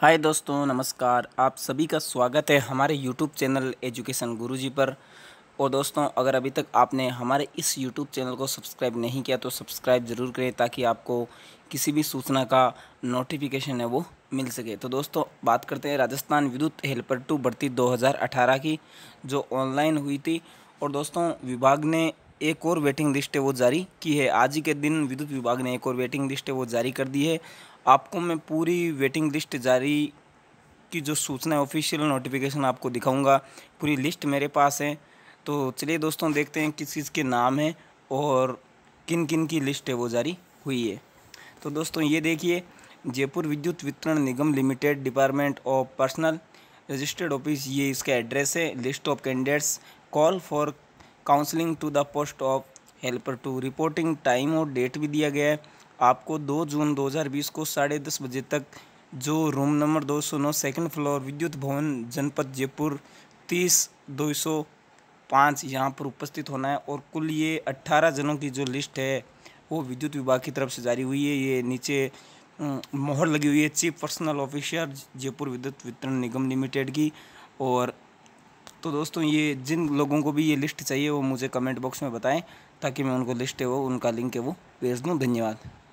हाय दोस्तों नमस्कार आप सभी का स्वागत है हमारे यूट्यूब चैनल एजुकेशन गुरुजी पर और दोस्तों अगर अभी तक आपने हमारे इस यूट्यूब चैनल को सब्सक्राइब नहीं किया तो सब्सक्राइब ज़रूर करें ताकि आपको किसी भी सूचना का नोटिफिकेशन है वो मिल सके तो दोस्तों बात करते हैं राजस्थान विद्युत हेल्पर टू भर्ती दो की जो ऑनलाइन हुई थी और दोस्तों विभाग ने एक और वेटिंग लिस्ट है वो जारी की है आज ही के दिन विद्युत विभाग ने एक और वेटिंग लिस्ट है वो जारी कर दी है आपको मैं पूरी वेटिंग लिस्ट जारी की जो सूचना है ऑफिशियल नोटिफिकेशन आपको दिखाऊंगा पूरी लिस्ट मेरे पास है तो चलिए दोस्तों देखते हैं किस किस के नाम हैं और किन किन की लिस्ट है वो जारी हुई है तो दोस्तों ये देखिए Jaipur Vidyut Vitaran Nigam Limited department of personal registered office ये इसका एड्रेस है list of candidates call for counselling to the post of helper to reporting time और डेट भी दिया गया है आपको 2 जून 2020 को साढ़े दस बजे तक जो रूम नंबर दो सौ नौ सेकेंड फ्लोर विद्युत भवन जनपद जयपुर तीस दो सौ पाँच यहाँ पर उपस्थित होना है और कुल ये अट्ठारह जनों की जो लिस्ट है वो विद्युत विभाग की तरफ से जारी हुई है ये नीचे मोहर लगी हुई है chief personnel officer Jaipur Vidyut Vitaran Nigam limited की और तो दोस्तों ये जिन लोगों को भी ये लिस्ट चाहिए वो मुझे कमेंट बॉक्स में बताएं ताकि मैं उनको लिस्ट है वो उनका लिंक है वो भेज दूँ धन्यवाद